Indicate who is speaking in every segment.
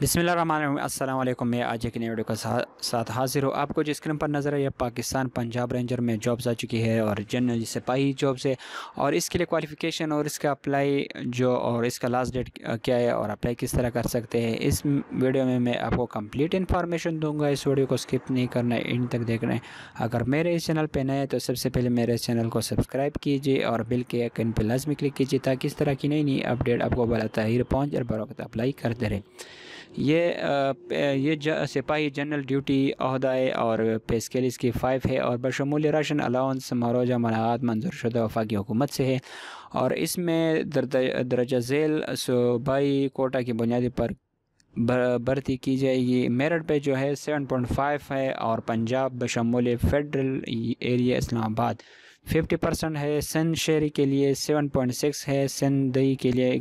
Speaker 1: बिसमीम अल्लाम मैं आज एक नई वीडियो के साथ साथ हाजिर हूँ आपको जिस स्क्रीन पर नज़र है यह पाकिस्तान पंजाब रेंजर में जॉब्स आ चुकी है और जनरल सिपाही जॉब्स है और इसके लिए क्वालिफ़िकेशन और इसका अप्लाई जो और इसका लास्ट डेट क्या है और अप्लाई किस तरह कर सकते हैं इस वीडियो में मैं आपको कम्प्लीट इन्फॉर्मेशन दूँगा इस वीडियो को स्किप नहीं करना है एंड तक देखना है अगर मेरे इस चैनल पर नए तो सबसे पहले मेरे इस चैनल को सब्सक्राइब कीजिए और बिल के आइकन पर लाजमी क्लिक कीजिए ताकि इस तरह की नई नई अपडेट आपको बला है पहुँच और बर अप्लाई करते रहें ये ये सिपाही जनरल ड्यूटी अहदाए और पे स्केल इसकी फ़ाइव है और बशमूल राशन अलाउंस मरोजा मनात मंजूर शुदा वफाकी हुकूमत से है और इसमें दर्जा झेल सूबाई कोटा की बुनियादी पर भर्ती की जाएगी मेरठ पे जो है सेवन पॉइंट फाइव है और पंजाब बशमूल federal area Islamabad fifty percent है सन शेरी के लिए सेवन पॉइंट सिक्स है सन दही के लिए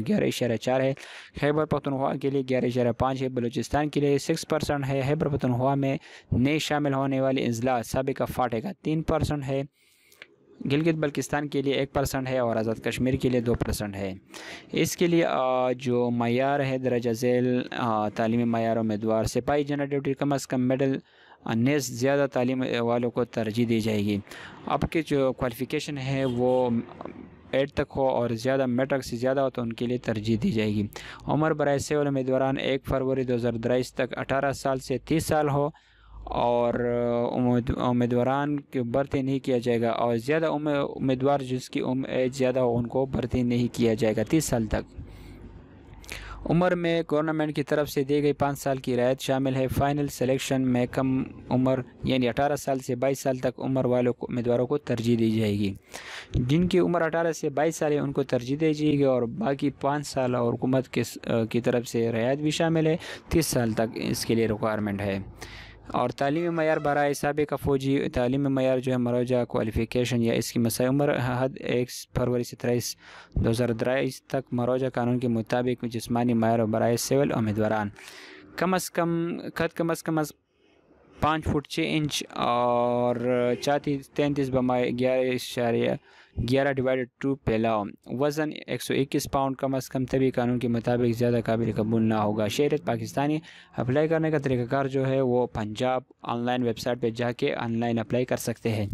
Speaker 1: ग्यारह इशारा चार है खैबर पतनवा के लिए ग्यारह इशारा पाँच है बलूचिस्तान के लिए सिक्स परसेंट है हैबर पतनवा में नए शामिल होने वाले अजला सबका फाटेगा तीन परसेंट है गिलगित बल्किस्तान के लिए एक परसेंट है और आज़ाद कश्मीर के लिए दो परसेंट है इसके लिए जो मैार है दरज झेल तालीमी मैार उम्मीदवार सिपाही जनरल ड्यूटी कम अज़ कम मेडल नेस ज़्यादा तालीम वालों को तरजीह दी जाएगी आपके जो क्वालिफ़िकेशन है वो एट तक हो और ज़्यादा मेट्रिक से ज़्यादा हो तो उनके लिए तरजीह दी जाएगी उम्र बरए सेवल उम्मीदवार एक फरवरी दो हज़ार तक अठारह साल से तीस साल हो और उम्मीदवार को भर्ती नहीं किया जाएगा और ज़्यादा उम्मीदवार जिसकी उम्र एज ज़्यादा हो उनको भर्ती नहीं किया जाएगा तीस साल तक उम्र में गवर्नमेंट की तरफ से दी गई पाँच साल की रायत शामिल है फाइनल सिलेक्शन में कम उम्र यानी 18 साल से 22 साल तक उम्र वालों को उम्मीदवारों को तरजीह दी जाएगी जिनकी उम्र 18 से 22 साल है उनको तरजीह दी जाएगी और बाकी पाँच साल और हुकूमत के की तरफ से रियायत भी शामिल है तीस साल तक इसके लिए रिक्वायरमेंट है और तालीम मैार बरए सबक फ़ौजी तालीम मैार जो है मरवजा क्वालिफ़िकेशन या इसकी मसाई उम्र हद एक फरवरी से तेईस दो हज़ार तेईस तक मरवजा कानून के मुताबिक जिसमानी मैार बरए सिविल उम्मीदवार कम अज़ कम खत कम अज़ कम अज पाँच फुट छः इंच और चौंतीस तैंतीस बमाए ग्यारह इशारे ग्यारह डिवाइडेड टू फैलाओ वज़न एक सौ इक्कीस पाउंड कम अज़ कम तभी कानून के मुताबिक ज़्यादा काबिल कबूल ना होगा शहरत पाकिस्तानी अप्लाई करने का तरीक़ाकार जो है वो पंजाब ऑनलाइन वेबसाइट पर जाके ऑनलाइन अप्लाई कर सकते हैं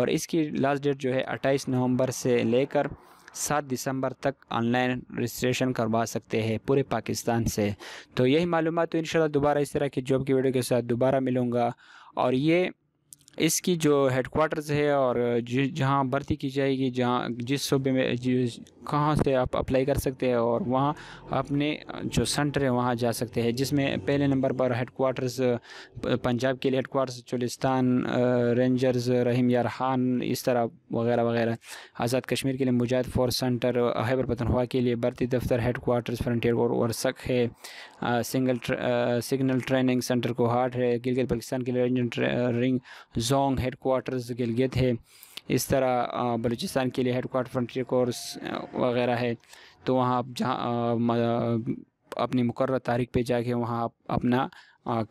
Speaker 1: और इसकी लास्ट डेट जो है अट्ठाईस नवंबर से लेकर सात दिसंबर तक ऑनलाइन रजिस्ट्रेशन करवा सकते हैं पूरे पाकिस्तान से तो यही मालूम तो इन दोबारा इस तरह की जॉब की वीडियो के साथ दोबारा मिलूँगा और ये इसकी जो हेडकोार्टर्स है और जहाँ भर्ती की जाएगी जहाँ जिस सूबे में जिस कहाँ से आप अप्लाई कर सकते हैं और वहाँ अपने जो सेंटर है वहाँ जा सकते हैं जिसमें पहले नंबर पर हेडकोार्टर्स पंजाब के लिए हेडकोार्टर्स चुलिस्तान रेंजर्स रहीम यार खान इस तरह वगैरह वगैरह आज़ाद कश्मीर के लिए मुजाहिद फोर्स सेंटर हैबर पतनखवा के लिए भर्ती दफ्तर हेडकोार्टर्स फ्रंटियर और, और सक है सिंगल सिग्नल ट्रेनिंग सेंटर को हार्ट है गिलगित पाकिस्तान के लिए रेंजर रिंग जोंग हेड कोार्टर्स के है इस तरह बलूचिस्तान के लिए हेड कोार्टर फ्रंटियर कोर्स वगैरह है तो वहाँ आप जहाँ अपनी मुकर तारीख पर जाके वहाँ आप अपना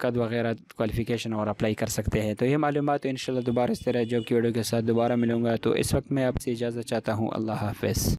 Speaker 1: कद वगैरह क्वालिफिकेशन और अप्लाई कर सकते हैं तो ये मालूम तो इन दोबारा इस तरह जॉब की वीडियो के साथ दोबारा मिलूँगा तो इस वक्त मैं आपसे इजाज़त चाहता हूँ अल्लाह हाफ